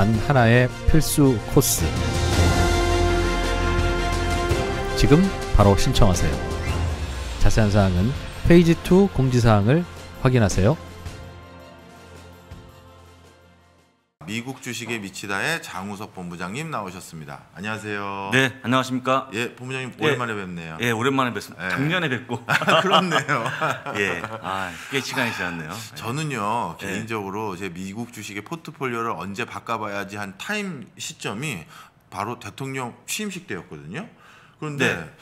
단 하나의 필수 코스. 지금 바로 신청하세요. 자세한 사항은 페이지 2 공지사항을 확인하세요. 미국 주식에 미치다의 장우석 본부장님 나오셨습니다. 안녕하세요. 네, 안녕하십니까? 예, 본부장님 예. 오랜만에 예, 뵙네요. 예, 오랜만에 뵙습니다. 예. 작년에 뵙고. 아, 그렇네요. 예, 아, 꽤 시간이 지났네요. 저는요 개인적으로 예. 제 미국 주식의 포트폴리오를 언제 바꿔봐야지 한 타임 시점이 바로 대통령 취임식 때였거든요. 그런데 네.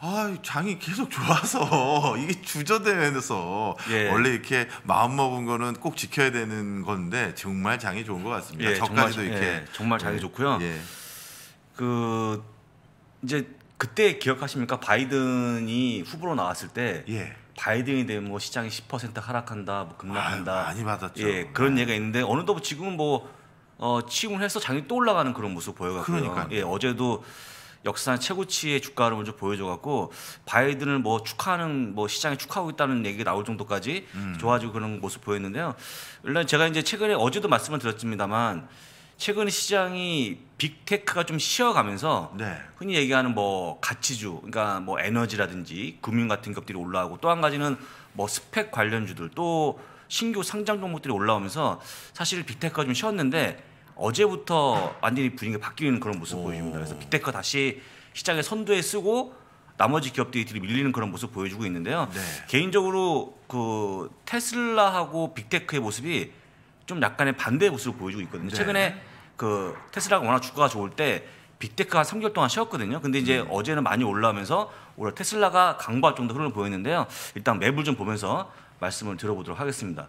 아, 장이 계속 좋아서 이게 주저대면서 예. 원래 이렇게 마음 먹은 거는 꼭 지켜야 되는 건데 정말 장이 좋은 것 같습니다. 예, 저까지도 정말, 이렇게 예, 정말 장이 예. 좋고요. 예. 그 이제 그때 기억하십니까? 바이든이 후보로 나왔을 때 예. 바이든이 되면 뭐 시장이 10% 하락한다, 뭐 급락한다. 아유, 많이 받았죠. 예, 그런 네. 얘기가 있는데 어느덧 지금은 뭐 어, 치움을 해서 장이 또 올라가는 그런 모습 보여가지고 예, 어제도 역사상 최고치의 주가 흐름을 좀 보여줘갖고 바이든을 뭐 축하하는 뭐 시장에 축하하고 있다는 얘기가 나올 정도까지 음. 좋아지고 그런 모습 보였는데요. 물론 제가 이제 최근에 어제도 말씀을 드렸습니다만 최근 시장이 빅테크가 좀 쉬어가면서 네. 흔히 얘기하는 뭐 가치주, 그러니까 뭐 에너지라든지 금융 같은 것들이 올라오고 또 한 가지는 뭐 스펙 관련주들 또 신규 상장 종목들이 올라오면서 사실 빅테크가 좀 쉬었는데 어제부터 완전히 분위기가 바뀌는 그런 모습 보여줍니다. 그래서 빅테크 다시 시장에 선두에 쓰고 나머지 기업들이 뒤로 밀리는 그런 모습 보여주고 있는데요. 네. 개인적으로 그 테슬라하고 빅테크의 모습이 좀 약간의 반대 모습을 보여주고 있거든요. 네. 최근에 그 테슬라가 워낙 주가가 좋을 때 빅테크가 3개월 동안 쉬었거든요. 근데 이제 네. 어제는 많이 올라오면서 오히려 테슬라가 강보할 정도 흐름을 보였는데요. 일단 맵을 좀 보면서 말씀을 들어보도록 하겠습니다.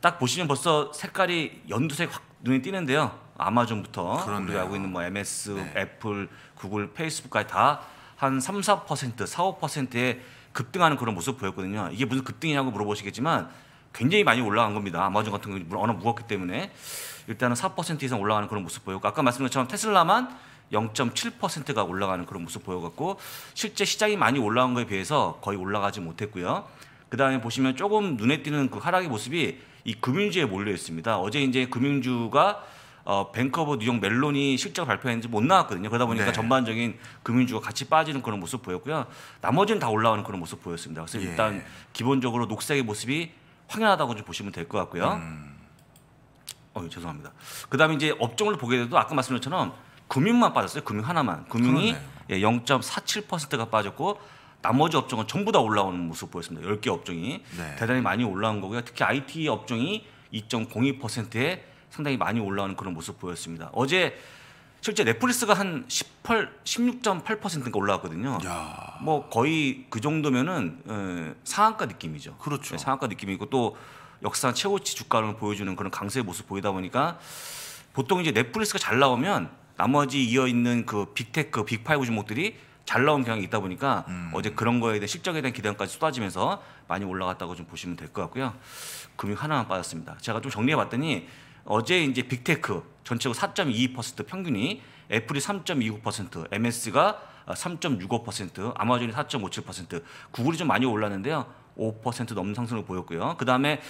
딱 보시면 벌써 색깔이 연두색 확 눈에 띄는데요. 아마존부터 그렇네요. 우리가 알고 있는 뭐 MS, 네. 애플, 구글, 페이스북까지 다 한 3, 4%, 4, 5%의 급등하는 그런 모습 보였거든요. 이게 무슨 급등이냐고 물어보시겠지만 굉장히 많이 올라간 겁니다. 아마존 같은 경우는 어낙 무겁기 때문에 일단은 4% 이상 올라가는 그런 모습 보였고 아까 말씀드린 것처럼 테슬라만 0.7%가 올라가는 그런 모습 보여갖고 실제 시장이 많이 올라온 거에 비해서 거의 올라가지 못했고요. 그 다음에 보시면 조금 눈에 띄는 그 하락의 모습이 이 금융주에 몰려 있습니다. 어제 이제 금융주가 어, 뱅커버 뉴욕 멜론이 실적 발표했는지 못 나왔거든요. 그러다 보니까 네. 전반적인 금융주가 같이 빠지는 그런 모습 보였고요. 나머지는 다 올라오는 그런 모습 보였습니다. 그래서 예. 일단 기본적으로 녹색의 모습이 황연하다고 좀 보시면 될 것 같고요. 음. 어, 예, 죄송합니다. 그다음에 이제 업종을 보게 돼도 아까 말씀드렸처럼 금융만 빠졌어요. 금융 하나만. 금융이 예, 0.47%가 빠졌고 나머지 업종은 전부 다 올라오는 모습 보였습니다. 10개 업종이 네. 대단히 많이 올라온 거고요. 특히 IT 업종이 2.02%에 상당히 많이 올라오는 그런 모습 보였습니다. 어제 실제 넷플릭스가 한 18, 16.8%가 올라왔거든요. 야. 뭐 거의 그 정도면은 어, 상한가 느낌이죠. 그렇죠. 네, 상한가 느낌이고 또 역사 최고치 주가를 보여주는 그런 강세 모습 보이다 보니까 보통 이제 넷플릭스가 잘 나오면 나머지 이어 있는 그 빅테크, 빅파이브 종목들이 잘 나온 경향이 있다 보니까 음. 어제 그런 거에 대한 실적에 대한 기대감까지 쏟아지면서 많이 올라갔다고 좀 보시면 될 것 같고요. 금융 하나만 빠졌습니다. 제가 좀 정리해 봤더니 어제 이제 빅테크 전체로4.22% 평균이 애플이 3.29%, MS가 3.65%, 아마존이 4.57%, 구글이 좀 많이 올랐는데요. 5% 넘는 상승을 보였고요. 그다음에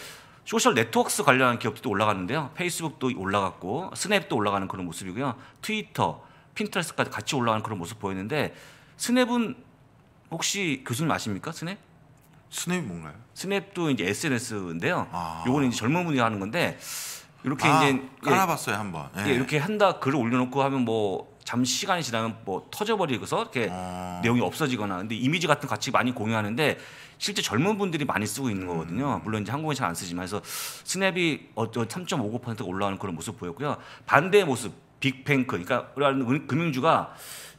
소셜 네트워크 관련한 기업들도 올라갔는데요. 페이스북도 올라갔고 스냅도 올라가는 그런 모습이고요. 트위터, 핀트레스까지 같이 올라가는 그런 모습 보였는데 스냅은 혹시 교수님 아십니까? 스냅? 스냅이 뭔가요? 스냅도 이제 SNS인데요. 아. 요거는 이제 젊은 분이 하는 건데 이렇게 아, 이제 깔아봤어요 예, 한번. 예. 예, 이렇게 한다 글을 올려놓고 하면 뭐 잠시 시간이 지나면 뭐 터져버리고서 이렇게 아. 내용이 없어지거나 근데 이미지 같은 같이 많이 공유하는데 실제 젊은 분들이 많이 쓰고 있는 거거든요. 음. 물론 이제 한국은 잘안 쓰지만 해서 스냅이 어떤 3.59%가 어, 올라오는 그런 모습 보였고요. 반대의 모습 빅뱅크 그러니까 우리 그 금융주가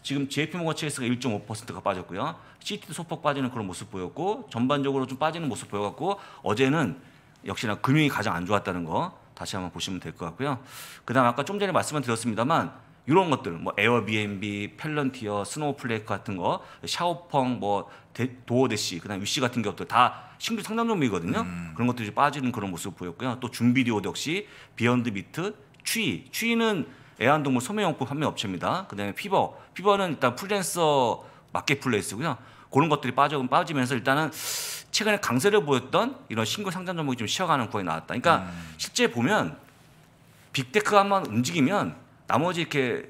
지금 JP모건체이스가 1.5%가 빠졌고요. CT도 소폭 빠지는 그런 모습 보였고 전반적으로 좀 빠지는 모습 보여갖고 어제는 역시나 금융이 가장 안 좋았다는 거 다시 한번 보시면 될 것 같고요. 그다음 아까 좀 전에 말씀을 드렸습니다만 이런 것들 뭐 에어비앤비, 펠런티어, 스노우플레이크 같은 거, 샤오펑, 뭐 도어대시, 그다음 위시 같은 기들다 신규 상장 종목이거든요. 음. 그런 것들이 빠지는 그런 모습 보였고요. 또 준비디오 역시 비욘드 미트, 추이, 추이는 애완동물 소매용품 판매 업체입니다. 그다음에 피버, 피버는 일단 프리랜서 마켓플레이스고요. 그런 것들이 빠져, 빠지면서 일단은 최근에 강세를 보였던 이런 신규 상장 종목이 좀 쉬어가는 구간이 나왔다. 그러니까 음. 실제 보면 빅테크 한번 움직이면 나머지 이렇게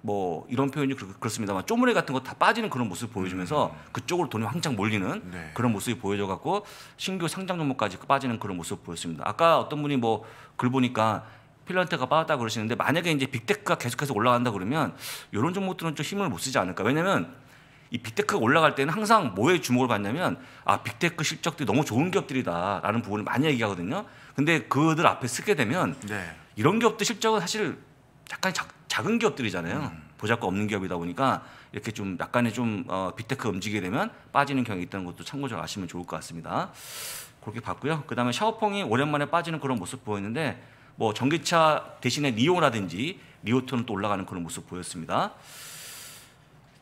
뭐 이런 표현이 그렇습니다만 쪼무레 같은 거 다 빠지는 그런 모습을 보여주면서 음. 그쪽으로 돈이 황창 몰리는 네. 그런 모습이 보여져 갖고 신규 상장 종목까지 빠지는 그런 모습을 보였습니다. 아까 어떤 분이 뭐 글 보니까 필란테가 빠졌다 그러시는데 만약에 이제 빅테크가 계속해서 올라간다 그러면 이런 종목들은 좀 힘을 못 쓰지 않을까? 왜냐면 하이 빅테크가 올라갈 때는 항상 뭐에 주목을 받냐면 아 빅테크 실적들이 너무 좋은 기업들이다라는 부분을 많이 얘기하거든요. 근데 그들 앞에 쓰게 되면 네. 이런 기업들 실적은 사실 약간 작, 작은 기업들이잖아요. 음. 보잘것 없는 기업이다 보니까 이렇게 좀 약간의 좀 어, 빅테크 움직이게 되면 빠지는 경향이 있다는 것도 참고적으로 아시면 좋을 것 같습니다. 그렇게 봤고요. 그다음에 샤오펑이 오랜만에 빠지는 그런 모습 보였는데 뭐 전기차 대신에 니오라든지 리오토는또 올라가는 그런 모습 보였습니다.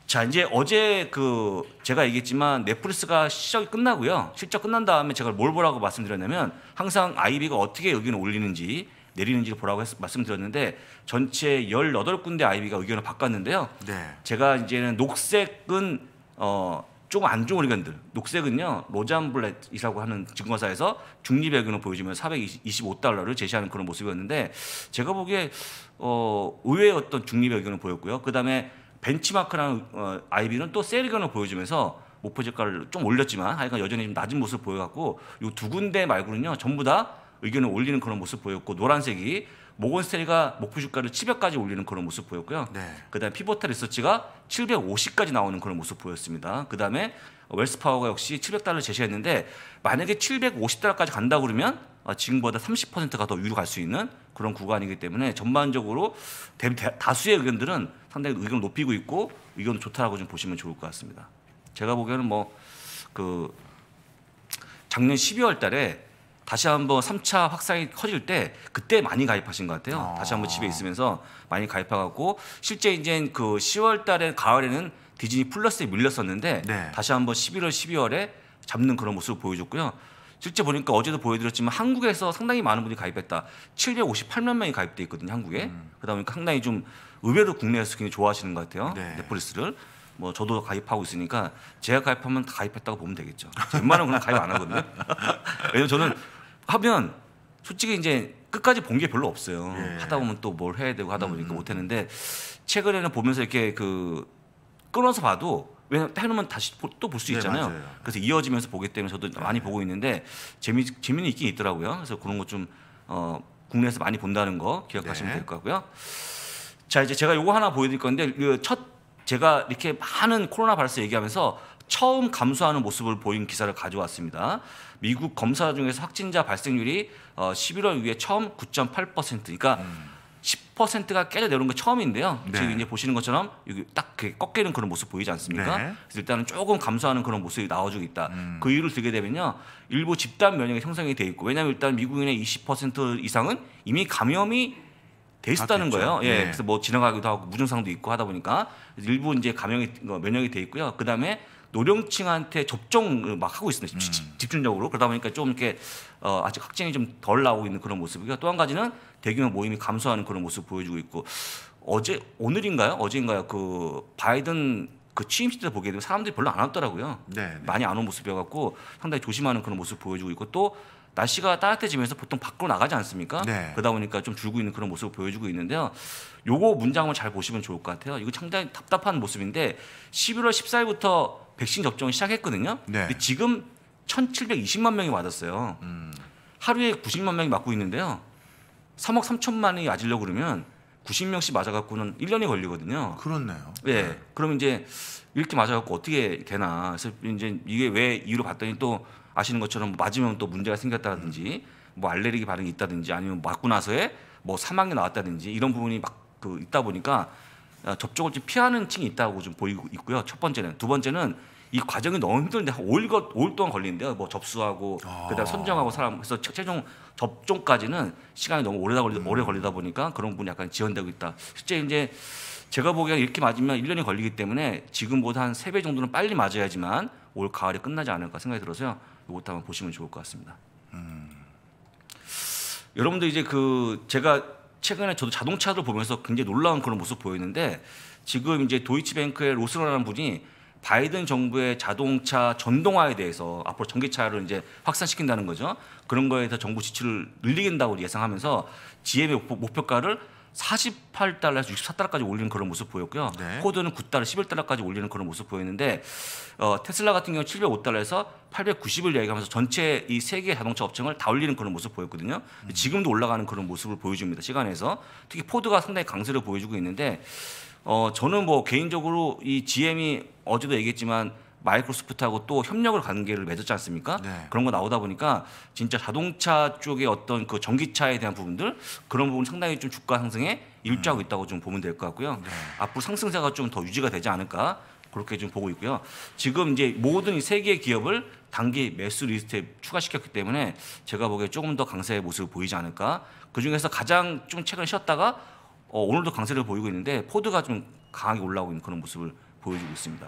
자, 이제 어제 그 제가 얘기했지만 넷플릭스가 시작이 끝나고요. 실적 끝난 다음에 제가 뭘 보라고 말씀드렸냐면 항상 IB가 어떻게 의견을 올리는지 내리는지를 보라고 했, 말씀드렸는데 전체 18군데 IB가 의견을 바꿨는데요. 네. 제가 이제는 녹색은 어 조금 안 좋은 의견들. 녹색은요, 로잠블렛이라고 하는 증거사에서 중립 의견을 보여주면 425달러를 제시하는 그런 모습이었는데, 제가 보기에, 어, 의외의 어떤 중립 의견을 보였고요. 그 다음에 벤치마크라는 어, IB는 또셀 의견을 보여주면서 목표 재가를 좀 올렸지만, 하여간 여전히 좀 낮은 모습을 보여갖고, 이 두 군데 말고는요, 전부 다 의견을 올리는 그런 모습 보였고, 노란색이 모건스탠리가 목표 주가를 700까지 올리는 그런 모습 보였고요. 네. 그다음에 피보타 리서치가 750까지 나오는 그런 모습 보였습니다. 그다음에 웰스 파워가 역시 700달러 제시했는데 만약에 750달러까지 간다 그러면 어, 지금보다 30%가 더 위로 갈 수 있는 그런 구간이기 때문에 전반적으로 다수의 의견들은 상당히 의견을 높이고 있고 의견 좋다라고 좀 보시면 좋을 것 같습니다. 제가 보기에는 뭐 그 작년 12월 달에 다시 한번 3차 확산이 커질 때 그때 많이 가입하신 것 같아요. 아. 다시 한번 집에 있으면서 많이 가입하고 실제 이제 그 10월 달에 가을에는 디즈니 플러스에 밀렸었는데 네. 다시 한번 11월 12월에 잡는 그런 모습을 보여줬고요. 실제 보니까 어제도 보여드렸지만 한국에서 상당히 많은 분이 가입했다. 758만 명이 가입돼 있거든요, 한국에. 음. 그다음에 상당히 좀 의외로 국내에서 굉장히 좋아하시는 것 같아요. 네. 넷플릭스를. 뭐 저도 가입하고 있으니까 제가 가입하면 다 가입했다고 보면 되겠죠. 웬만하면 그냥 가입 안 하거든요. 왜냐면 저는 하면 솔직히 이제 끝까지 본 게 별로 없어요. 예. 하다 보면 또 뭘 해야 되고 하다 보니까 음. 못했는데 최근에는 보면서 이렇게 그 끊어서 봐도 왜냐 해놓으면 다시 또 볼수 네, 있잖아요. 네, 그래서 이어지면서 보기 때문에 저도 네. 많이 보고 있는데 재미 재미는 있긴 있더라고요. 그래서 그런 것좀 어, 국내에서 많이 본다는 거 기억하시면 네. 될거 같고요. 자 이제 제가 요거 하나 보여드릴 건데 그 첫 제가 이렇게 많은 코로나 발사 얘기하면서 처음 감소하는 모습을 보인 기사를 가져왔습니다. 미국 검사 중에서 확진자 발생률이 어, 11월 이후에 처음 9.8% 그러니까 음. 10%가 깨져 내려온 게 처음인데요. 네. 지금 이제 보시는 것처럼 여기 딱 꺾이는 그런 모습 보이지 않습니까? 네. 그래서 일단은 조금 감소하는 그런 모습이 나와주고 있다. 음. 그 이유를 들게 되면요. 일부 집단 면역이 형성이 돼 있고 왜냐하면 일단 미국인의 20% 이상은 이미 감염이 돼 있었다는 거예요. 예. 네. 그래서 뭐 지나가기도 하고 무증상도 있고 하다 보니까 일부 이제 감염이 뭐 면역이 돼 있고요. 그다음에 노령층한테 접종을 막 하고 있습니다. 음. 집중적으로. 그러다 보니까 좀 이렇게 어, 아직 확진이 좀 덜 나오고 있는 그런 모습이고 또 한 가지는 대규모 모임이 감소하는 그런 모습 보여주고 있고 어제 오늘인가요? 어제인가요? 그 바이든 그 취임식 때 보게 되면 사람들이 별로 안 왔더라고요. 네네. 네. 많이 안 온 모습이어갖고 상당히 조심하는 그런 모습 보여주고 있고 또 날씨가 따뜻해지면서 보통 밖으로 나가지 않습니까? 네. 그러다 보니까 좀 줄고 있는 그런 모습을 보여주고 있는데요. 요거 문장을 잘 보시면 좋을 것 같아요. 이거 상당히 답답한 모습인데 11월 14일부터 백신 접종을 시작했거든요. 네. 근데 지금 1,720만 명이 맞았어요. 음. 하루에 90만 명이 맞고 있는데요. 3억 3천만이 맞으려고 그러면 90명씩 맞아갖고는 1년이 걸리거든요. 그렇네요. 예. 네. 그럼 이제 이렇게 맞아갖고 어떻게 되나. 그래서 이제 이게 왜 이유를 봤더니 또 아시는 것처럼 맞으면 또 문제가 생겼다든지 뭐 알레르기 반응이 있다든지 아니면 맞고 나서에 뭐 사망이 나왔다든지 이런 부분이 막 그 있다 보니까 어, 접종을좀 피하는 층이 있다고 좀 보이고 있고요. 첫 번째는 두 번째는 이 과정이 너무 힘든데 한 5일, 거, 5일 동안 걸리는데요. 뭐 접수하고 아. 그다음 선정하고 사람 그래서 최종 접종까지는 시간이 너무 오래 걸리 음. 오래 걸리다 보니까 그런 부분이 약간 지연되고 있다. 실제 이제 제가 보기엔 이렇게 맞으면 1년이 걸리기 때문에 지금보다 한 3배 정도는 빨리 맞아야지만 올가을이 끝나지 않을까 생각이 들어서요. 이것도 한번 보시면 좋을 것 같습니다. 음. 여러분들 이제 그 제가 최근에 저도 자동차를 보면서 굉장히 놀라운 그런 모습 보였는데 지금 이제 도이치뱅크의 로스런라는 분이 바이든 정부의 자동차 전동화에 대해서 앞으로 전기차를 이제 확산시킨다는 거죠. 그런 거에 대해서 정부 지출을 늘리겠다고 예상하면서 GM의 목표가를 48달러에서 64달러까지 올리는 그런 모습 보였고요. 네. 코드는 9달러, 11달러까지 올리는 그런 모습 보였는데 어, 테슬라 같은 경우 705달러에서 890을 얘기하면서 전체 이세 개의 자동차 업종을 다 올리는 그런 모습 보였거든요. 음. 지금도 올라가는 그런 모습을 보여줍니다. 시간에서 특히 포드가 상당히 강세를 보여주고 있는데 어, 저는 뭐 개인적으로 이 GM이 어제도 얘기했지만 마이크로소프트하고 또 협력을 관계를 맺었지 않습니까? 네. 그런 거 나오다 보니까 진짜 자동차 쪽의 어떤 그 전기차에 대한 부분들 그런 부분 상당히 좀 주가 상승에 일조하고 음. 있다고 좀 보면 될 것 같고요. 네. 앞으로 상승세가 좀 더 유지가 되지 않을까 그렇게 좀 보고 있고요. 지금 이제 모든 세계 기업을 단기 매수 리스트에 추가시켰기 때문에 제가 보기에 조금 더 강세의 모습을 보이지 않을까. 그 중에서 가장 좀 최근 에 쉬었다가 어, 오늘도 강세를 보이고 있는데 포드가 좀 강하게 올라오고 있는 그런 모습을 보여주고 있습니다.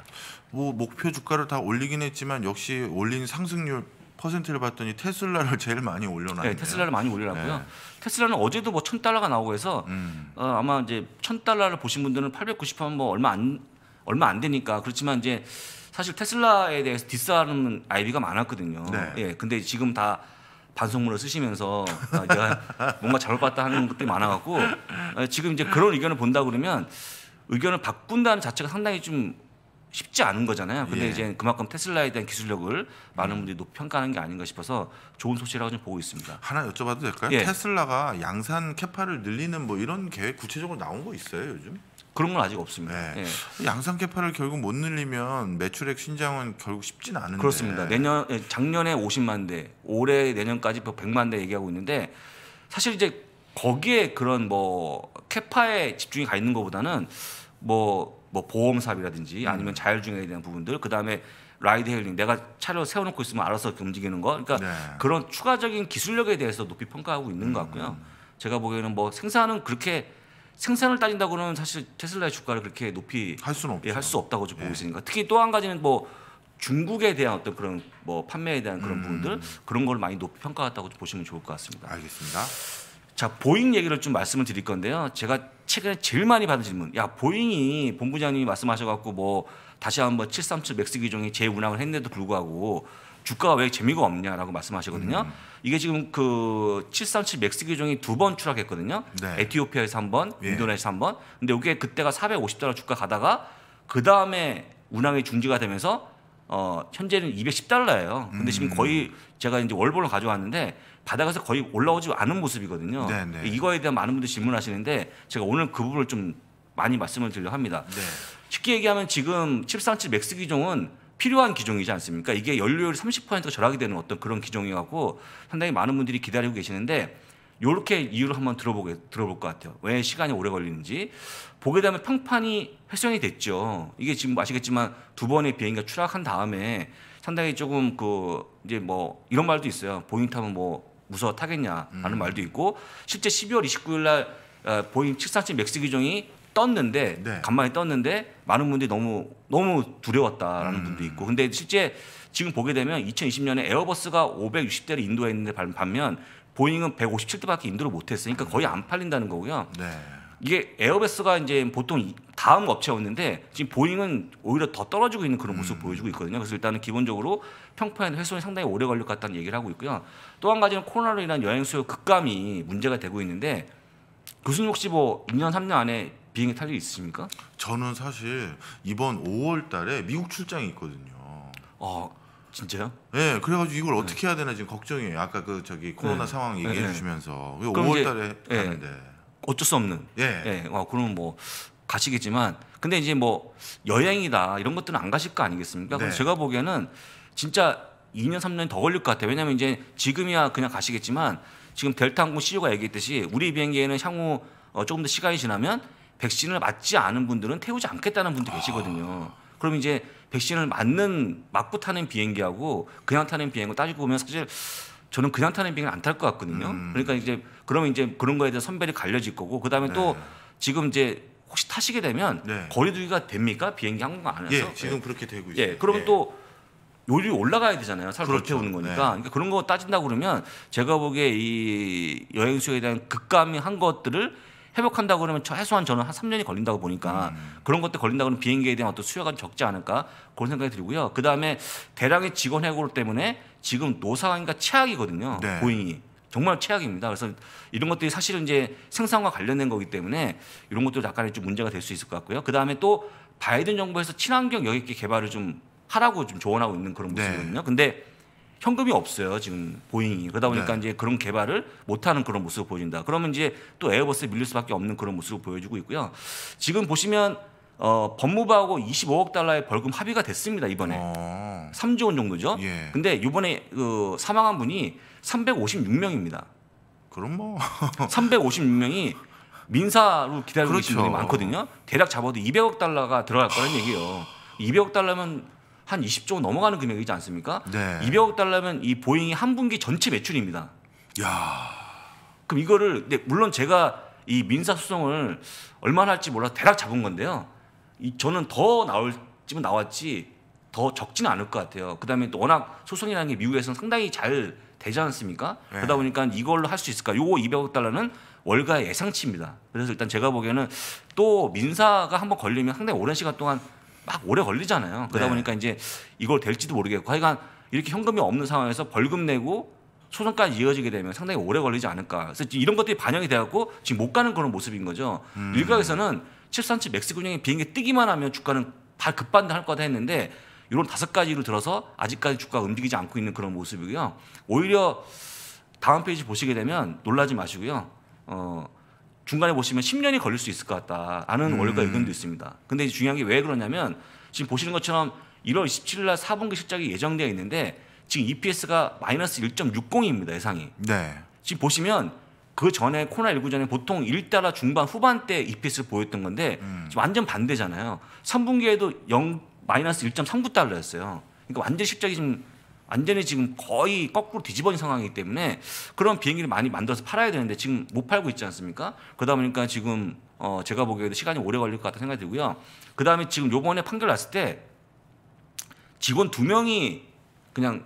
뭐 목표 주가를 다 올리긴 했지만 역시 올린 상승률 퍼센트를 봤더니 테슬라를 제일 많이 올려놨네요. 네, 테슬라를 많이 올려놨고요. 네. 테슬라는 어제도 뭐 천달러가 나오고 해서 음. 어, 아마 이제 천달러를 보신 분들은 890하면 뭐 얼마 안 얼마 안 되니까 그렇지만 이제 사실 테슬라에 대해서 디스하는 아이비가 많았거든요. 네. 예. 근데 지금 다 반성문을 쓰시면서 아, 뭔가 잘못 봤다 하는 것들이 많아 갖고 어, 지금 이제 그런 의견을 본다 그러면 의견을 바꾼다는 자체가 상당히 좀 쉽지 않은 거잖아요. 근데 예. 이제 그만큼 테슬라에 대한 기술력을 많은 음. 분들이 높이 평가하는 게 아닌가 싶어서 좋은 소식이라고 좀 보고 있습니다. 하나 여쭤봐도 될까요? 예. 테슬라가 양산 캐파를 늘리는 뭐 이런 계획 구체적으로 나온 거 있어요 요즘? 그런 건 아직 없습니다. 네. 예. 양산 캐파를 결국 못 늘리면 매출액 신장은 결국 쉽진 않은데. 그렇습니다. 내년 예, 작년에 50만 대, 올해 내년까지 100만 뭐 대 얘기하고 있는데 사실 이제 거기에 그런 뭐 캐파에 집중이 가 있는 것보다는 뭐뭐 뭐 보험사업이라든지 음. 아니면 자율주행에 대한 부분들 그다음에 라이드 헬링 내가 차를 세워놓고 있으면 알아서 움직이는 거 그러니까 네. 그런 추가적인 기술력에 대해서 높이 평가하고 있는 것 음. 같고요. 제가 보기에는 뭐 생산은 그렇게 생산을 따진다고는 사실 테슬라의 주가를 그렇게 높이 할 수는 없 예, 할 수 없다고 예. 보고 있으니까 특히 또 한 가지는 뭐 중국에 대한 어떤 그런 뭐 판매에 대한 그런 음. 부분들 그런 걸 많이 높이 평가했다고 보시면 좋을 것 같습니다. 알겠습니다. 자, 보잉 얘기를 좀 말씀을 드릴 건데요. 제가 최근에 제일 많이 받은 질문. 야, 보잉이 본부장님이 말씀하셔 갖고 뭐 다시 한번 737 맥스 기종이 재운항을 했는데도 불구하고 주가가 왜 재미가 없냐라고 말씀하시거든요. 음. 이게 지금 그 737 맥스 기종이 두 번 추락했거든요. 네. 에티오피아에서 한 번, 예. 인도네시아에서 한 번. 근데 이게 그때가 450달러 주가 가다가 그 다음에 운항이 중지가 되면서 어, 현재는 210달러예요. 근데 음. 지금 거의 제가 이제 월봉을 가져왔는데 바닥에서 거의 올라오지 않은 모습이거든요. 네네. 네. 이거에 대한 많은 분들이 질문하시는데 제가 오늘 그 부분을 좀 많이 말씀을 드리려 합니다. 네. 쉽게 얘기하면 지금 737 맥스 기종은 필요한 기종이지 않습니까? 이게 연료율 30%가 절하게 되는 어떤 그런 기종이갖고 상당히 많은 분들이 기다리고 계시는데 요렇게 이유를 한번 들어보게 들어볼 것 같아요. 왜 시간이 오래 걸리는지 보게 되면 평판이 훼손이 됐죠. 이게 지금 아시겠지만 두 번의 비행기가 추락한 다음에 상당히 조금 그 이제 뭐 이런 말도 있어요. 보잉 타면 뭐 무서워 타겠냐라는 음. 말도 있고 실제 12월 29일 날 어, 보잉 737 맥스 기종이 떴는데 네. 간만에 떴는데 많은 분들이 너무 너무 두려웠다라는 음. 분도 있고 근데 실제 지금 보게 되면 2020년에 에어버스가 560대를 인도했는데 반면 보잉은 157대밖에 인도를 못했으니까 음. 거의 안 팔린다는 거고요. 네. 이게 에어베스가 이제 보통 다음 업체였는데 지금 보잉은 오히려 더 떨어지고 있는 그런 모습 을 음. 보여주고 있거든요. 그래서 일단은 기본적으로 평판에 훼손이 상당히 오래 걸릴 것 같다는 얘기를 하고 있고요. 또 한 가지는 코로나로 인한 여행 수요 급감이 문제가 되고 있는데 교수님 혹시 뭐 2년 3년 안에 비행기 탈일 있으십니까? 저는 사실 이번 5월 달에 미국 출장이 있거든요. 어. 진짜요? 네, 그래가지고 이걸 네. 어떻게 해야 되나 지금 걱정이에요. 아까 그 저기 코로나 네. 상황 얘기해 네. 주시면서 5월달에 가는데 예. 어쩔 수 없는. 예. 예. 와 그러면 뭐 가시겠지만 근데 이제 뭐 여행이다 이런 것들은 안 가실 거 아니겠습니까? 네. 제가 보기에는 진짜 2년 3년 더 걸릴 것 같아요. 왜냐하면 이제 지금이야 그냥 가시겠지만 지금 델타 항공 CEO가 얘기했듯이 우리 비행기에는 향후 어, 조금 더 시간이 지나면 백신을 맞지 않은 분들은 태우지 않겠다는 분도 아. 계시거든요. 아... 그럼 이제 백신을 맞는 맞고 타는 비행기하고 그냥 타는 비행기 따지고 보면 사실 저는 그냥 타는 비행기 안탈 것 같거든요. 음. 그러니까 이제 그러면 이제 그런 거에 대한 선별이 갈려질 거고 그다음에 네. 또 지금 이제 혹시 타시게 되면 네. 거리두기가 됩니까 비행기 항공 안에서? 예, 네. 지금 예. 그렇게 되고 예, 있어요. 예, 그러면 예. 또 요리 올라가야 되잖아요. 사람 그렇죠. 오는 거니까. 네. 그러니까 그런 거 따진다 그러면 제가 보기에 이 여행 수요에 대한 급감이 한 것들을 회복한다고 그러면 최소한 저는 한 3년이 걸린다고 보니까 음. 그런 것들 걸린다고 하면 비행기에 대한 어떤 수요가 적지 않을까 그런 생각이 들고요. 그 다음에 대량의 직원 해고를 때문에 지금 노사관계가 최악이거든요. 네. 보잉이. 정말 최악입니다. 그래서 이런 것들이 사실은 이제 생산과 관련된 거기 때문에 이런 것도 약간의 좀 문제가 될 수 있을 것 같고요. 그 다음에 또 바이든 정부에서 친환경 여객기 개발을 좀 하라고 좀 조언하고 있는 그런 네. 모습이거든요. 네. 근데 현금이 없어요 지금 보잉이 그러다 보니까 네. 이제 그런 개발을 못하는 그런 모습을 보여준다. 그러면 이제 또 에어버스에 밀릴 수밖에 없는 그런 모습을 보여주고 있고요. 지금 보시면 어, 법무부하고 25억 달러의 벌금 합의가 됐습니다 이번에 어. 3조 원 정도죠. 예. 근데 이번에 그 사망한 분이 356명입니다. 그럼 뭐 356명이 민사로 기다리고 그렇죠. 계신 분이 많거든요. 대략 잡아도 200억 달러가 들어갈 거라는 얘기예요. 200억 달러면 한 20조 넘어가는 금액이지 않습니까? 네. 200억 달러면 이 보잉이 한 분기 전체 매출입니다. 야. 그럼 이거를 네, 물론 제가 이 민사 소송을 얼마나 할지 몰라 대략 잡은 건데요. 이 저는 더 나올지면 나왔지 더 적지는 않을 것 같아요. 그다음에 또 워낙 소송이라는 게 미국에서는 상당히 잘 되지 않습니까? 네. 그러다 보니까 이걸로 할 수 있을까? 요거 200억 달러는 월가 예상치입니다. 그래서 일단 제가 보기에는 또 민사가 한번 걸리면 상당히 오랜 시간 동안 막 오래 걸리잖아요. 그러다 네. 보니까 이제 이걸 될지도 모르겠고 하여간 이렇게 현금이 없는 상황에서 벌금 내고 소송까지 이어지게 되면 상당히 오래 걸리지 않을까. 그래서 이런 것들이 반영이 돼갖고 지금 못 가는 그런 모습인 거죠. 음. 일각에서는 737 맥스군형이 비행기 뜨기만 하면 주가는 발 급반등할 거다 했는데 이런 다섯 가지로 들어서 아직까지 주가가 움직이지 않고 있는 그런 모습이고요. 오히려 다음 페이지 보시게 되면 놀라지 마시고요. 어, 중간에 보시면 10년이 걸릴 수 있을 것 같다. 아는 음. 리가 의견도 있습니다. 근데 중요한 게 왜 그러냐면 지금 보시는 것처럼 1월 27일 날 4분기 실적이 예정되어 있는데 지금 EPS가 마이너스 1.60입니다. 예상이. 네. 지금 보시면 그 전에 코로나19 전에 보통 1달러 중반 후반대 EPS를 보였던 건데 음. 지금 완전 반대잖아요. 3분기에도 0 마이너스 1.39달러였어요. 그러니까 완전 실적이 지금 완전히 지금 거의 거꾸로 뒤집어진 상황이기 때문에 그런 비행기를 많이 만들어서 팔아야 되는데 지금 못 팔고 있지 않습니까? 그러다 보니까 지금 어 제가 보기에도 시간이 오래 걸릴 것 같다는 생각이 들고요. 그다음에 지금 요번에 판결 났을 때 직원 두 명이 그냥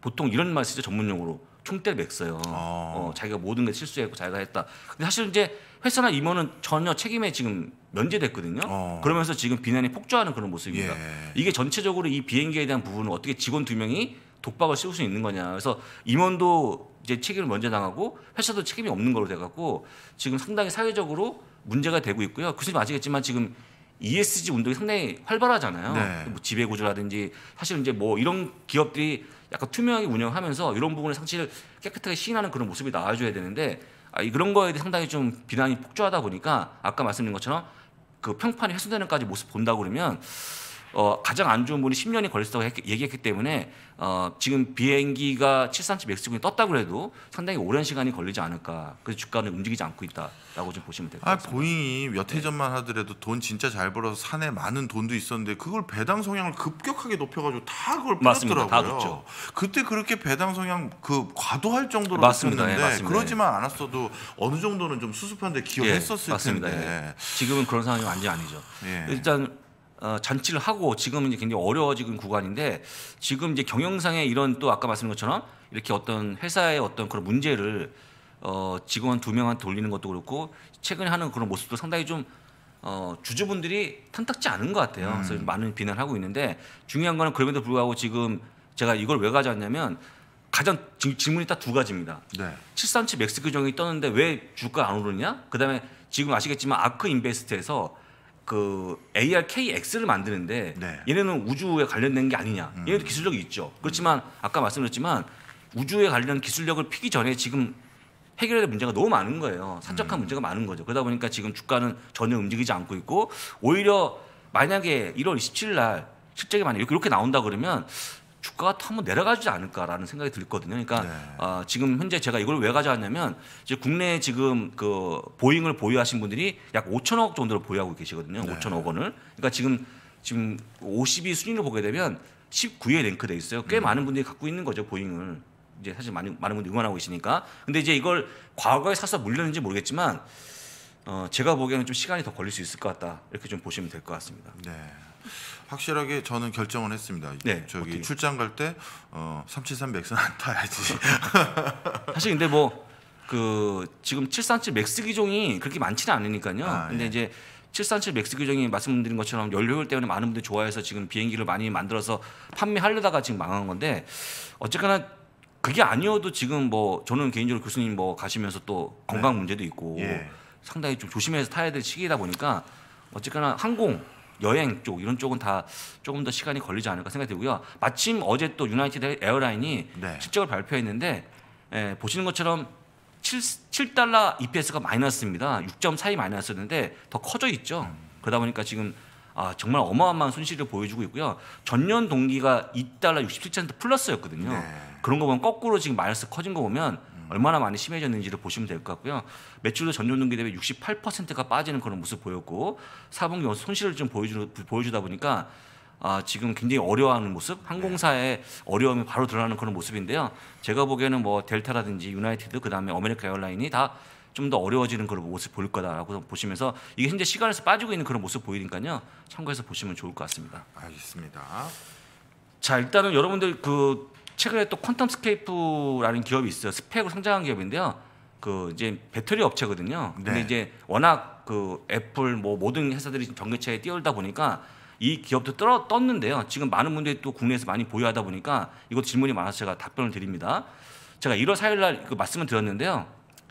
보통 이런 말 쓰죠 전문용어로 총대를 맥어요. 아. 어, 자기가 모든 걸 실수했고 자기가 했다. 근데 사실 이제 회사나 임원은 전혀 책임에 지금 면제됐거든요. 어. 그러면서 지금 비난이 폭주하는 그런 모습입니다. 예. 이게 전체적으로 이 비행기에 대한 부분을 어떻게 직원 두 명이 독박을 씌울 수 있는 거냐. 그래서 임원도 이제 책임을 먼저 당하고 회사도 책임이 없는 걸로 돼갖고 지금 상당히 사회적으로 문제가 되고 있고요. 그수님 아시겠지만 지금 ESG 운동이 상당히 활발하잖아요. 네. 뭐 지배구조라든지 사실 이제 뭐 이런 기업들이 약간 투명하게 운영하면서 이런 부분을 상실 깨끗하게 시인하는 그런 모습이 나와줘야 되는데 아, 그런 거에 대해 상당히 좀 비난이 폭주하다 보니까 아까 말씀드린 것처럼 그 평판이 훼손되는까지 모습 본다 그러면 어, 가장 안 좋은 분이 10년이 걸릴 거라고 얘기했기 때문에 어, 지금 비행기가 737 맥스군이 떴다고 해도 상당히 오랜 시간이 걸리지 않을까. 그래서 주가는 움직이지 않고 있다라고 좀 보시면 될것 아, 같습니다. 보잉이 몇해 네. 전만 하더라도 돈 진짜 잘 벌어서 산에 많은 돈도 있었는데 그걸 배당 성향을 급격하게 높여가지고 다 그걸 빼더라고요. 그때 그렇게 배당 성향 그 과도할 정도로 맞습니다. 예, 맞습니 그러지만 않았어도 어느 정도는 좀수습하데 기여했었을 예, 맞습니다. 텐 예. 지금은 그런 상황이 완전 아니죠. 예. 일단 어, 잔치를 하고 지금은 이제 굉장히 어려워지는 구간인데 지금 이제 경영상의 이런 또 아까 말씀드린 것처럼 이렇게 어떤 회사의 어떤 그런 문제를 어, 직원 두 명한테 돌리는 것도 그렇고 최근에 하는 그런 모습도 상당히 좀 어, 주주분들이 탐탁지 않은 것 같아요. 음. 그래서 많은 비난을 하고 있는데 중요한 거는 그럼에도 불구하고 지금 제가 이걸 왜 가져왔냐면 가장 지, 질문이 딱 두 가지입니다. 네. 737 맥스 규정이 떴는데 왜 주가 안 오르냐? 그다음에 지금 아시겠지만 아크 인베스트에서 그 ARKX를 만드는데 네. 얘네는 우주에 관련된 게 아니냐. 음. 얘네도 기술력이 있죠. 그렇지만 아까 말씀드렸지만 우주에 관련 기술력을 피기 전에 지금 해결해야 될 문제가 너무 많은 거예요. 산적한 음. 문제가 많은 거죠. 그러다 보니까 지금 주가는 전혀 움직이지 않고 있고 오히려 만약에 1월 27일 날 실적이 만약 이렇게 나온다 그러면 주가가 한번 내려가지 않을까라는 생각이 들거든요. 그러니까 네. 아, 지금 현재 제가 이걸 왜 가져왔냐면 이제 국내에 지금 그 보잉을 보유하신 분들이 약 5천억 정도를 보유하고 계시거든요. 네. 5천억 원을. 그러니까 지금 지금 50위 순위로 보게 되면 19위에 랭크돼 있어요. 꽤 음. 많은 분들이 갖고 있는 거죠 보잉을. 이제 사실 많이, 많은 분들이 응원하고 계시니까. 근데 이제 이걸 과거에 사서 물렸는지 모르겠지만 어, 제가 보기에는 좀 시간이 더 걸릴 수 있을 것 같다 이렇게 좀 보시면 될 것 같습니다. 네. 확실하게 저는 결정을 했습니다. 네, 저기 어떻게? 출장 갈때 어, 373 맥스 안 타야지. 사실 근데 뭐 그 지금 737 맥스 기종이 그렇게 많지는 않으니까요. 아, 근데 예. 이제 737 맥스 규정이 말씀드린 것처럼 연료율 때문에 많은 분들이 좋아해서 지금 비행기를 많이 만들어서 판매하려다가 지금 망한 건데 어쨌거나 그게 아니어도 지금 뭐 저는 개인적으로 교수님 뭐 가시면서 또 건강 네. 문제도 있고 예. 상당히 좀 조심해서 타야 될 시기이다 보니까 어쨌거나 항공 여행 쪽 이런 쪽은 다 조금 더 시간이 걸리지 않을까 생각이 들고요. 마침 어제 또 유나이티드 에어라인이 네. 실적을 발표했는데 예, 보시는 것처럼 7, 7달러 EPS가 마이너스입니다. 6.42 마이너스였는데 더 커져 있죠. 그러다 보니까 지금 아, 정말 어마어마한 손실을 보여주고 있고요. 전년 동기가 2달러 67센트 플러스였거든요. 네. 그런 거 보면 거꾸로 지금 마이너스 커진 거 보면 얼마나 많이 심해졌는지를 보시면 될 것 같고요. 매출도 전년 동기 대비 68%가 빠지는 그런 모습 보였고 4분기 손실을 좀 보여주, 보여주다 보니까 아, 지금 굉장히 어려워하는 모습, 항공사의 네. 어려움이 바로 드러나는 그런 모습인데요. 제가 보기에는 뭐 델타라든지 유나이티드, 그 다음에 어메리카 에어라인이 다 좀 더 어려워지는 그런 모습 보일 거다라고 보시면서 이게 현재 시간에서 빠지고 있는 그런 모습 보이니까요. 참고해서 보시면 좋을 것 같습니다. 알겠습니다. 자, 일단은 여러분들 그 최근에 또 퀀텀 스케이프라는 기업이 있어요. 스펙으로 성장한 기업인데요. 그 이제 배터리 업체거든요. 근데 네. 이제 워낙 그 애플 뭐 모든 회사들이 전기차에 뛰어들다 보니까 이 기업도 떨어 떴는데요. 지금 많은 분들이 또 국내에서 많이 보유하다 보니까 이것 질문이 많아서 제가 답변을 드립니다. 제가 1월 4일 날 그 말씀을 드렸는데요.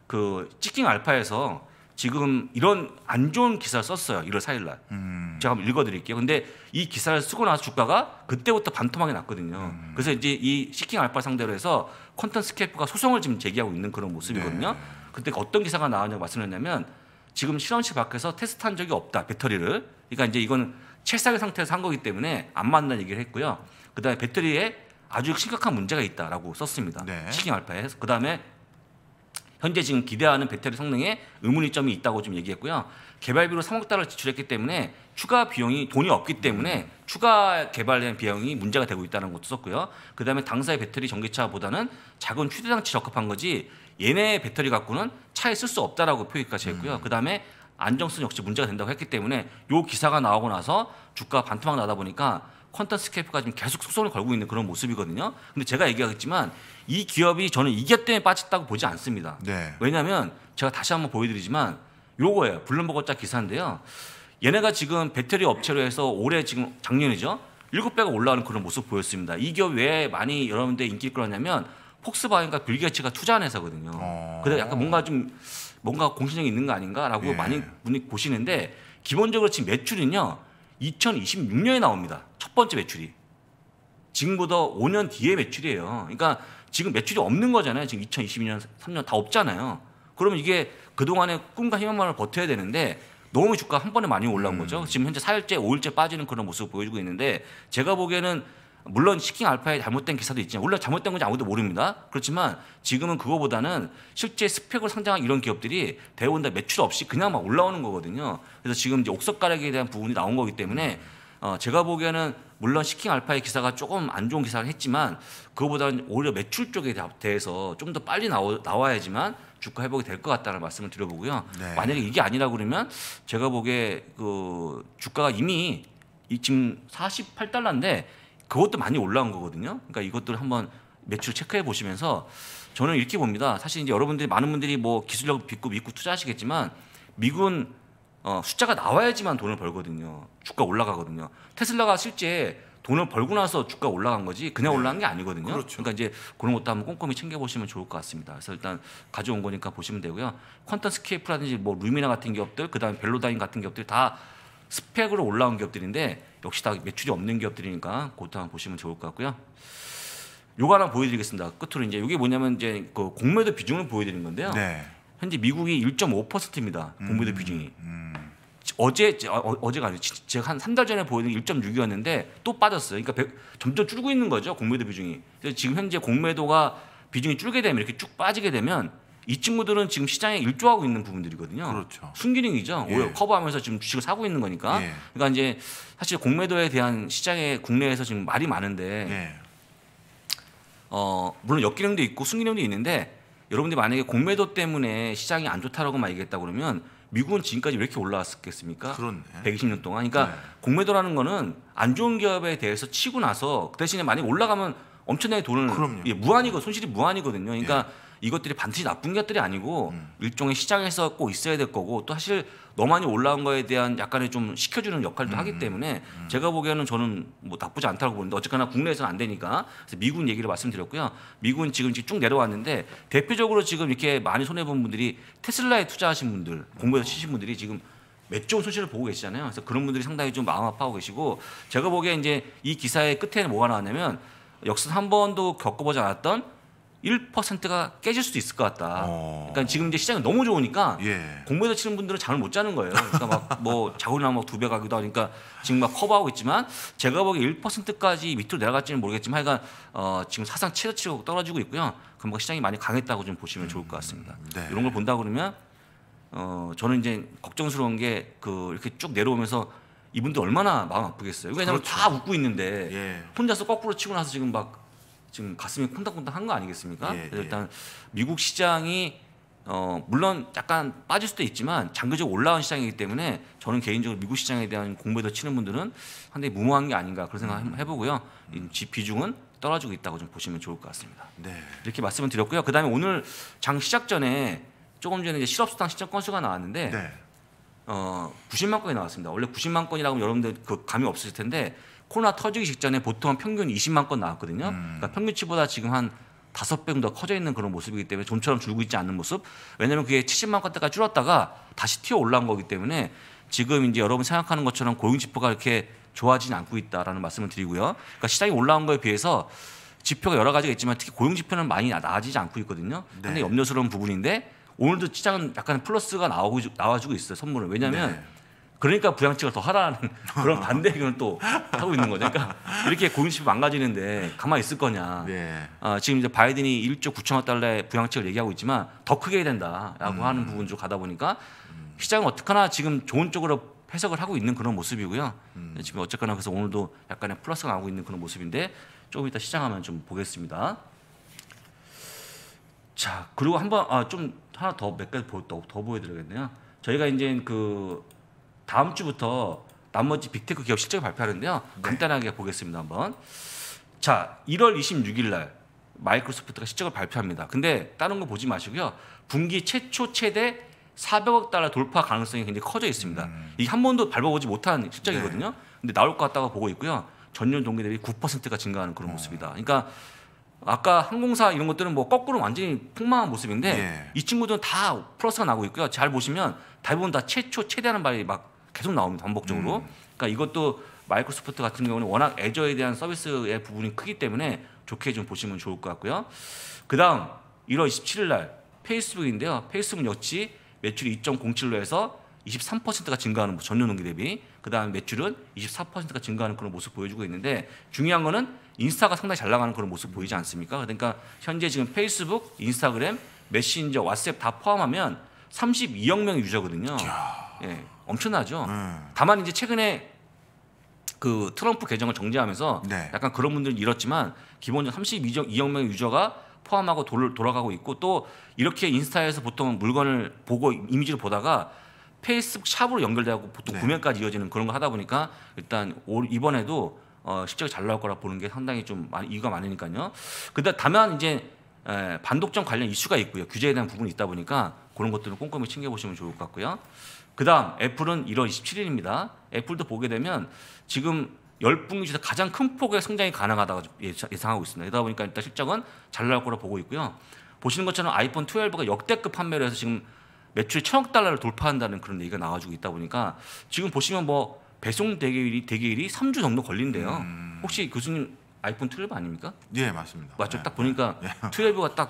그찍킨 알파에서 지금 이런 안 좋은 기사를 썼어요. 1월 4일 날. 음. 제가 한번 읽어 드릴게요. 근데 이 기사를 쓰고 나서 주가가 그때부터 반토막이 났거든요. 음. 그래서 이제 이 시킹 알파 상대로 해서 퀀턴 스케프가 소송을 지금 제기하고 있는 그런 모습이거든요. 네. 그때 어떤 기사가 나왔냐고 말씀했냐면 지금 실험실 밖에서 테스트한 적이 없다. 배터리를. 그러니까 이제 이건 칠상의 상태에서 한 거기 때문에 안 맞는다는 얘기를 했고요. 그다음에 배터리에 아주 심각한 문제가 있다라고 썼습니다. 네. 시킹 알파에. 서 그다음에 현재 지금 기대하는 배터리 성능에 의문점이 의 있다고 좀 얘기했고요. 개발비로 3억 달러를 지출했기 때문에 추가 비용이 돈이 없기 때문에 추가 개발된 비용이 문제가 되고 있다는 것도 썼고요. 그다음에 당사의 배터리 전기차보다는 작은 휴대 장치 적합한 거지 얘네 배터리 갖고는 차에 쓸 수 없다라고 표기까지 했고요. 음. 그다음에 안정성 역시 문제가 된다고 했기 때문에 요 기사가 나오고 나서 주가 반토막 나다 보니까 퀀터스케이프가 지금 계속 소송을 걸고 있는 그런 모습이거든요. 근데 제가 얘기하겠지만 이 기업이 저는 이게 때문에 빠졌다고 보지 않습니다. 네. 왜냐하면 제가 다시 한번 보여드리지만 요거예요. 블룸버거짜 기사인데요. 얘네가 지금 배터리 업체로 해서 올해 지금 작년이죠. 7배가 올라가는 그런 모습 보였습니다. 이 기업 왜 많이 여러분들 인기를 끌었냐면 폭스바겐과 빌게츠가 투자한 회사거든요. 어... 그래서 약간 뭔가 좀 뭔가 공신력이 있는 거 아닌가라고 예. 많이 보시는데 기본적으로 지금 매출은요. 2026년에 나옵니다. 번째 매출이. 지금보다 5년 뒤에 매출이에요. 그러니까 지금 매출이 없는 거잖아요. 지금 2022년, 3년 다 없잖아요. 그러면 이게 그동안의 꿈과 희망만을 버텨야 되는데 너무 주가 한 번에 많이 올라온 거죠. 음. 지금 현재 4일째, 5일째 빠지는 그런 모습을 보여주고 있는데 제가 보기에는 물론 시킹 알파의 잘못된 기사도 있지만 물론 잘못된 건지 아무도 모릅니다. 그렇지만 지금은 그거보다는 실제 스펙을 상장한 이런 기업들이 대원다 매출 없이 그냥 막 올라오는 거거든요. 그래서 지금 이제 옥석 가락에 대한 부분이 나온 거기 때문에 음. 어, 제가 보기에는 물론 시킹 알파의 기사가 조금 안 좋은 기사를 했지만 그거보다는 오히려 매출 쪽에 대해서 좀 더 빨리 나오, 나와야지만 주가 회복이 될 것 같다는 말씀을 드려보고요. 네. 만약에 이게 아니라 그러면 제가 보기에 그 주가가 이미 지금 48달러인데 그것도 많이 올라온 거거든요. 그러니까 이것들 한번 매출 체크해 보시면서 저는 이렇게 봅니다. 사실 이제 여러분들이 많은 분들이 뭐 기술력 믿고 믿고 투자하시겠지만 미군 어, 숫자가 나와야지만 돈을 벌거든요. 주가 올라가거든요. 테슬라가 실제 돈을 벌고 나서 주가 올라간 거지 그냥 네. 올라간 게 아니거든요. 그렇죠. 그러니까 이제 그런 것도 한번 꼼꼼히 챙겨 보시면 좋을 것 같습니다. 그래서 일단 가져온 거니까 보시면 되고요. 퀀텀 스케이프라든지 뭐 루미나 같은 기업들, 그다음에 벨로다인 같은 기업들 다 스펙으로 올라온 기업들인데 역시 다 매출이 없는 기업들이니까 그것도 한번 보시면 좋을 것 같고요. 요거 하나 보여드리겠습니다. 끝으로 이제 이게 뭐냐면 이제 그 공매도 비중을 보여드리는 건데요. 네. 현재 미국이 1.5%입니다. 음, 공무대 비중이. 음, 음. 어제 어, 제가 아니고 제가 한 3달 전에 보여드린 1.6이었는데 또 빠졌어요. 그러니까 100, 점점 줄고 있는 거죠 공매도 비중이. 그래서 지금 현재 공매도가 비중이 줄게 되면 이렇게 쭉 빠지게 되면 이 친구들은 지금 시장에 일조하고 있는 부분들이거든요. 그렇죠. 순기능이죠. 예. 오히려 커버하면서 지금 주식을 사고 있는 거니까. 예. 그러니까 이제 사실 공매도에 대한 시장의 국내에서 지금 말이 많은데, 예. 어 물론 역기능도 있고 순기능도 있는데 여러분들 만약에 공매도 때문에 시장이 안 좋다라고만 얘기했다 그러면 미국은 지금까지 왜 이렇게 올라왔겠습니까? 그렇네. 120년 동안. 그러니까 네. 공매도라는 거는 안 좋은 기업에 대해서 치고 나서 그 대신에 만약에 올라가면 엄청나게 돈을 그럼요. 예, 무한이고 손실이 무한이거든요. 그러니까 예. 이것들이 반드시 나쁜 것들이 아니고 음. 일종의 시장에서 꼭 있어야 될 거고 또 사실 너만이 올라온 거에 대한 약간의 좀 시켜주는 역할도 음. 하기 때문에 음. 제가 보기에는 저는 뭐 나쁘지 않다고 보는데 어쨌거나 국내에서는 안 되니까 그래서 미군 얘기를 말씀드렸고요. 미군 지금 쭉 내려왔는데 대표적으로 지금 이렇게 많이 손해 본 분들이 테슬라에 투자하신 분들 공부해서 치신 분들이 지금 몇조 손실을 보고 계시잖아요. 그래서 그런 분들이 상당히 좀 마음 아파하고 계시고 제가 보기에 이제 이 기사의 끝에는 뭐가 나왔냐면 역사 한 번도 겪어보지 않았던 1%가 깨질 수도 있을 것 같다. 어. 그러니까 지금 이제 시장이 너무 좋으니까 예. 공모에서 치는 분들은 잠을 못 자는 거예요. 그러니까 막뭐 자고나 막두 배 가기도 하니까 그러니까 지금 막 커버하고 있지만 제가 보기에 1%까지 밑으로 내려갈지는 모르겠지만 하여간 어 지금 사상 최저치로 떨어지고 있고요. 금방 뭐 시장이 많이 강했다고 좀 보시면 좋을 것 같습니다. 음, 네. 이런 걸 본다 그러면 어 저는 이제 걱정스러운 게그 이렇게 쭉 내려오면서 이분들 얼마나 마음 아프겠어요. 왜냐하면 그렇죠. 다 웃고 있는데 예. 혼자서 거꾸로 치고 나서 지금 막 지금 가슴이 콩닥콩닥한 거 아니겠습니까? 예, 예, 일단 미국 시장이 어, 물론 약간 빠질 수도 있지만 장기적으로 올라온 시장이기 때문에 저는 개인적으로 미국 시장에 대한 공부에 더 치는 분들은 상당히 무모한 게 아닌가 그런 생각 음. 해보고요. 이 비중은 떨어지고 있다고 좀 보시면 좋을 것 같습니다. 네. 이렇게 말씀을 드렸고요. 그다음에 오늘 장 시작 전에 조금 전에 이제 실업수당 신청 건수가 나왔는데 네. 어, 90만 건이 나왔습니다. 원래 90만 건이라고 여러분들 그 감이 없으실 텐데 코로나 터지기 직전에 보통 평균 20만 건 나왔거든요. 음. 그러니까 평균치보다 지금 한 다섯 배 정도 커져 있는 그런 모습이기 때문에 좀처럼 줄고 있지 않는 모습. 왜냐하면 그게 70만 건대가 줄었다가 다시 튀어 올라온 거기 때문에 지금 이제 여러분 생각하는 것처럼 고용 지표가 이렇게 좋아지진 않고 있다라는 말씀을 드리고요. 그러니까 시장이 올라온 거에 비해서 지표가 여러 가지가 있지만 특히 고용 지표는 많이 나아지지 않고 있거든요. 근데 네. 염려스러운 부분인데 오늘도 시장은 약간 플러스가 나오고 나와주고 있어요. 선물을 왜냐하면 네. 그러니까 부양책을 더 하라는 그런 반대 의견을 또 하고 있는 거죠. 그러니까 이렇게 고민수이 망가지는데 가만히 있을 거냐. 네. 어, 지금 이제 바이든이 1조 9천억 달러의 부양책을 얘기하고 있지만 더 크게 해야 된다라고 음. 하는 부분 쪽 가다 보니까 음. 시장은 어떡하나 지금 좋은 쪽으로 해석을 하고 있는 그런 모습이고요. 음. 지금 어쨌거나 그래서 오늘도 약간의 플러스가 나오고 있는 그런 모습인데 조금 이따 시장하면 좀 보겠습니다. 자 그리고 한번 아, 좀 하나 더 몇 가지 더, 더 보여드려야겠네요. 저희가 이제 그 다음 주부터 나머지 빅테크 기업 실적을 발표하는데요. 네. 간단하게 보겠습니다. 한번. 자, 1월 26일 날 마이크로소프트가 실적을 발표합니다. 근데 다른 거 보지 마시고요. 분기 최초 최대 400억 달러 돌파 가능성이 굉장히 커져 있습니다. 음. 이한 번도 밟아보지 못한 실적이거든요. 네. 근데 나올 것 같다고 보고 있고요. 전년 동기 대비 9%가 증가하는 그런 어. 모습이다. 그러니까 아까 항공사 이런 것들은 뭐 거꾸로 완전히 폭망한 모습인데 예. 이 친구들은 다 플러스가 나고 있고요. 잘 보시면 대부분 다 최초 최대한는 발이 막 계속 나옵니다. 반복적으로. 음. 그러니까 이것도 마이크로소프트 같은 경우는 워낙 애저에 대한 서비스의 부분이 크기 때문에 좋게 좀 보시면 좋을 것 같고요. 그다음 1월 27일 날 페이스북인데요. 페이스북 역시 매출이 2.07로 해서 23%가 증가하는 전년 동기 대비 그다음 매출은 24%가 증가하는 그런 모습 보여주고 있는데 중요한 거는 인스타가 상당히 잘 나가는 그런 모습 보이지 않습니까? 그러니까 현재 지금 페이스북, 인스타그램, 메신저, 왓츠앱 다 포함하면 32억 명의 유저거든요. 예. 엄청나죠. 음. 다만 이제 최근에 그 트럼프 계정을 정지하면서 네. 약간 그런 분들은 잃었지만 기본적으로 32억 명의 유저가 포함하고 돌, 돌아가고 있고 또 이렇게 인스타에서 보통 물건을 보고 이미지를 보다가 페이스북 샵으로 연결되고 보통 네. 구매까지 이어지는 그런 거 하다 보니까 일단 올, 이번에도 어, 실적이 잘 나올 거라 보는 게 상당히 좀 많이, 이유가 많으니까요. 근데 다만 이제 에, 반독점 관련 이슈가 있고요. 규제에 대한 부분이 있다 보니까 그런 것들은 꼼꼼히 챙겨보시면 좋을 것 같고요. 그 다음 애플은 1월 27일입니다. 애플도 보게 되면 지금 열분기에서 가장 큰 폭의 성장이 가능하다고 예, 예상하고 있습니다. 그러다 보니까 일단 실적은 잘 나올 거라 고 보고 있고요. 보시는 것처럼 아이폰 12가 역대급 판매를 해서 지금 매출이 0억 달러를 돌파한다는 그런 얘기가 나와주고 있다 보니까 지금 보시면 뭐 배송 대기일이 대기일이 3주 정도 걸린대요. 음... 혹시 교수님 아이폰 12 아닙니까? 예, 맞습니다. 맞죠. 예, 딱 보니까 예. 12가 딱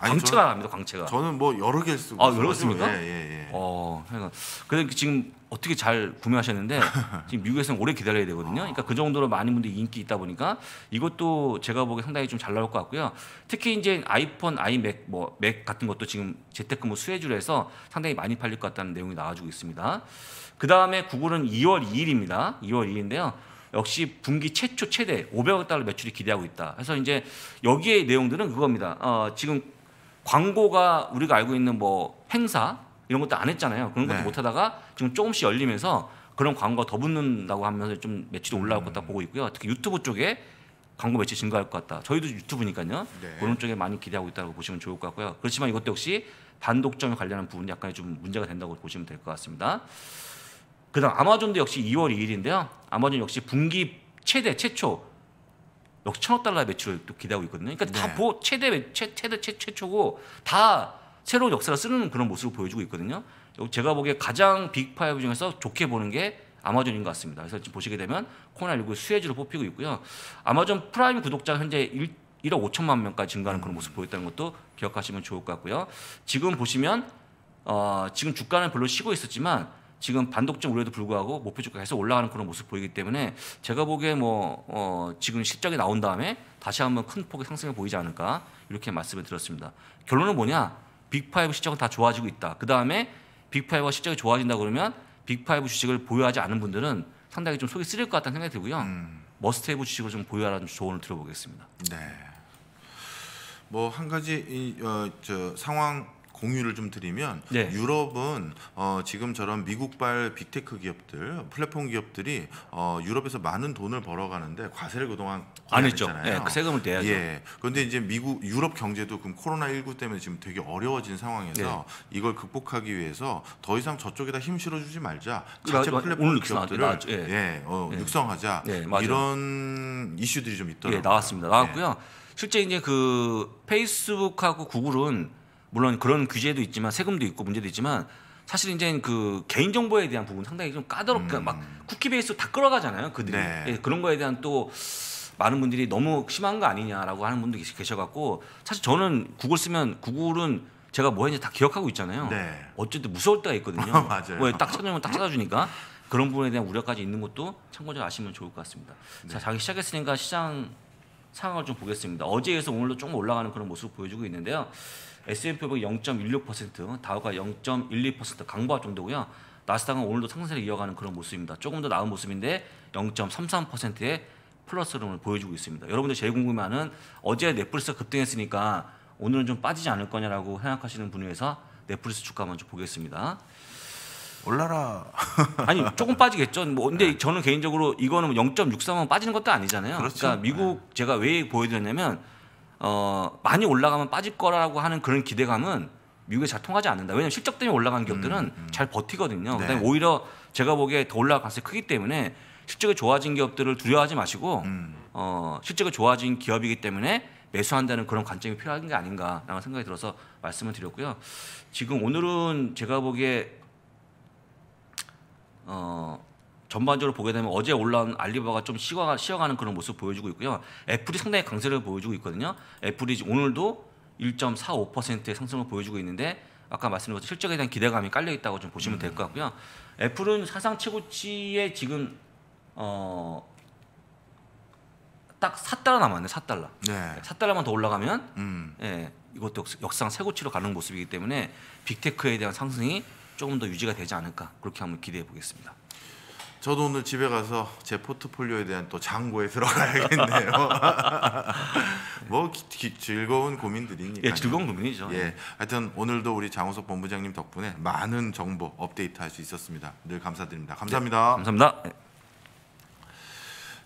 아, 광채가 저 납니다. 광채가. 저는 뭐 여러 개 쓰고. 아 여러 개 씁니까? 예, 예, 예. 어, 그러니까 그 지금 어떻게 잘 구매하셨는데 지금 미국에서는 오래 기다려야 되거든요. 그러니까 그 정도로 많은 분들이 인기 있다 보니까 이것도 제가 보기 상당히 좀 잘 나올 것 같고요. 특히 이제 아이폰, 아이맥, 뭐 맥 같은 것도 지금 재택근무 수혜주로 해서 상당히 많이 팔릴 것 같다는 내용이 나와주고 있습니다. 그 다음에 구글은 2월 2일입니다. 2월 2일인데요. 역시 분기 최초 최대 500억 달러 매출이 기대하고 있다. 그래서 이제 여기에 내용들은 그겁니다. 어, 지금 광고가 우리가 알고 있는 뭐 행사 이런 것도 안 했잖아요. 그런 것도 네. 못 하다가 지금 조금씩 열리면서 그런 광고가 더 붙는다고 하면서 좀 매출이 올라올 것 같다 보고 있고요. 특히 유튜브 쪽에 광고 매출 증가할 것 같다. 저희도 유튜브니까요. 네. 그런 쪽에 많이 기대하고 있다고 보시면 좋을 것 같고요. 그렇지만 이것도 역시 반독점에 관련한 부분 약간좀 문제가 된다고 보시면 될 것 같습니다. 그다음 아마존도 역시 2월 2일인데요. 아마존 역시 분기 최대 최초 6천억 달러 매출을 또 기대하고 있거든요. 그러니까 네. 다 보, 최대 최, 최대 최, 최초고 다 새로운 역사를 쓰는 그런 모습을 보여주고 있거든요. 제가 보기에 가장 빅5 중에서 좋게 보는 게 아마존인 것 같습니다. 그래서 지금 보시게 되면 코로나19 수혜주로 뽑히고 있고요. 아마존 프라임 구독자 현재 1, 1억 5천만 명까지 증가하는 그런 모습 보였다는 것도 기억하시면 좋을 것 같고요. 지금 보시면 어, 지금 주가는 별로 쉬고 있었지만 지금 반독점 우려에도 불구하고 목표 주가 계속 올라가는 그런 모습 보이기 때문에 제가 보기에 뭐 어, 지금 실적이 나온 다음에 다시 한번 큰 폭의 상승이 보이지 않을까 이렇게 말씀을 드렸습니다. 결론은 뭐냐? 빅파이브 실적은 다 좋아지고 있다. 그 다음에 빅파이브가 실적이 좋아진다 그러면 빅파이브 주식을 보유하지 않은 분들은 상당히 좀 속이 쓰릴 것 같다는 생각이 들고요. 음. 머스테이브 주식을 좀 보유하라는 조언을 들어보겠습니다. 네. 뭐 한 가지 이, 어, 저 상황 공유를 좀 드리면 네. 유럽은 어, 지금처럼 미국발 빅테크 기업들, 플랫폼 기업들이 어, 유럽에서 많은 돈을 벌어가는데 과세를 그동안 안 했죠. 예, 네, 그 세금을 내야죠. 예. 그런데 이제 미국 유럽 경제도 그럼 코로나 19 때문에 지금 되게 어려워진 상황에서 네. 이걸 극복하기 위해서 더 이상 저쪽에다 힘 실어주지 말자. 자체 플랫폼 기업들을 나왔죠. 예, 예 어, 예. 육성하자. 예, 이런 이슈들이 좀 있더라고요. 예, 나왔습니다. 나왔고요. 실제 이제 그 페이스북하고 구글은 물론 그런 규제도 있지만 세금도 있고 문제도 있지만 사실 이제 그 개인 정보에 대한 부분 상당히 좀 까다롭게 음. 막 쿠키 베이스 다 끌어가잖아요 그들이 네. 예, 그런 거에 대한 또 많은 분들이 너무 심한 거 아니냐라고 하는 분도 계셔갖고 사실 저는 구글 쓰면 구글은 제가 뭐 했는지 다 기억하고 있잖아요. 네. 어쨌든 무서울 때가 있거든요. 뭐아딱 찾으면 딱 찾아주니까 그런 부분에 대한 우려까지 있는 것도 참고적으로 아시면 좋을 것 같습니다. 네. 자, 자기 시작했으니까 시장 상황을 좀 보겠습니다. 어제에서 오늘로 조금 올라가는 그런 모습을 보여주고 있는데요. S&P 500 0.16%, 다우가 0.12% 강보합 정도고요. 나스닥은 오늘도 상승세를 이어가는 그런 모습입니다. 조금 더 나은 모습인데 0.33%의 플러스를 보여주고 있습니다. 여러분들 제일 궁금해하는 어제 넷플릭스가 급등했으니까 오늘은 좀 빠지지 않을 거냐라고 생각하시는 분 위해서 넷플릭스 주가 먼저 보겠습니다. 올라라. 아니 조금 빠지겠죠. 뭐 근데 네. 저는 개인적으로 이거는 0.63만 빠지는 것도 아니잖아요. 그렇죠. 그러니까 미국 네. 제가 왜 보여드렸냐면 어, 많이 올라가면 빠질 거라고 하는 그런 기대감은 미국에 잘 통하지 않는다. 왜냐하면 실적 때문에 올라간 기업들은 음, 음. 잘 버티거든요. 네. 그다음에 오히려 제가 보기에 더 올라갈 가능성이 크기 때문에 실적이 좋아진 기업들을 두려워하지 마시고 음. 어, 실적이 좋아진 기업이기 때문에 매수한다는 그런 관점이 필요한 게 아닌가라는 생각이 들어서 말씀을 드렸고요. 지금 오늘은 제가 보기에 어, 전반적으로 보게 되면 어제 올라온 알리바바가 좀 쉬어가, 쉬어가는 그런 모습 보여주고 있고요. 애플이 상당히 강세를 보여주고 있거든요. 애플이 오늘도 1.45%의 상승을 보여주고 있는데 아까 말씀드린 실적에 대한 기대감이 깔려 있다고 좀 보시면 될 것 같고요. 애플은 사상 최고치에 지금 어딱 4달러 남았네, 4달러. 네. 4달러만 더 올라가면 음. 예, 이것도 역상 최고치로 가는 모습이기 때문에 빅테크에 대한 상승이 조금 더 유지가 되지 않을까 그렇게 한번 기대해 보겠습니다. 저도 오늘 집에 가서 제 포트폴리오에 대한 또 장고에 들어가야겠네요. 뭐 기, 기, 즐거운 고민들이니까. 예, 즐거운 고민이죠. 예, 하여튼 오늘도 우리 장우석 본부장님 덕분에 많은 정보 업데이트할 수 있었습니다. 늘 감사드립니다. 감사합니다. 네, 감사합니다.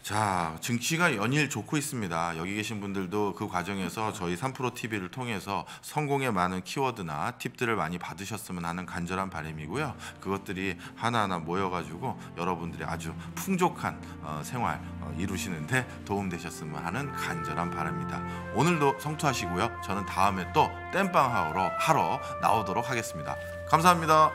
자, 증시가 연일 좋고 있습니다. 여기 계신 분들도 그 과정에서 저희 3프로 TV를 통해서 성공에 많은 키워드나 팁들을 많이 받으셨으면 하는 간절한 바람이고요. 그것들이 하나하나 모여가지고 여러분들이 아주 풍족한 어, 생활 어, 이루시는데 도움되셨으면 하는 간절한 바람입니다. 오늘도 성투하시고요. 저는 다음에 또 땜빵 하러, 하러 나오도록 하겠습니다. 감사합니다.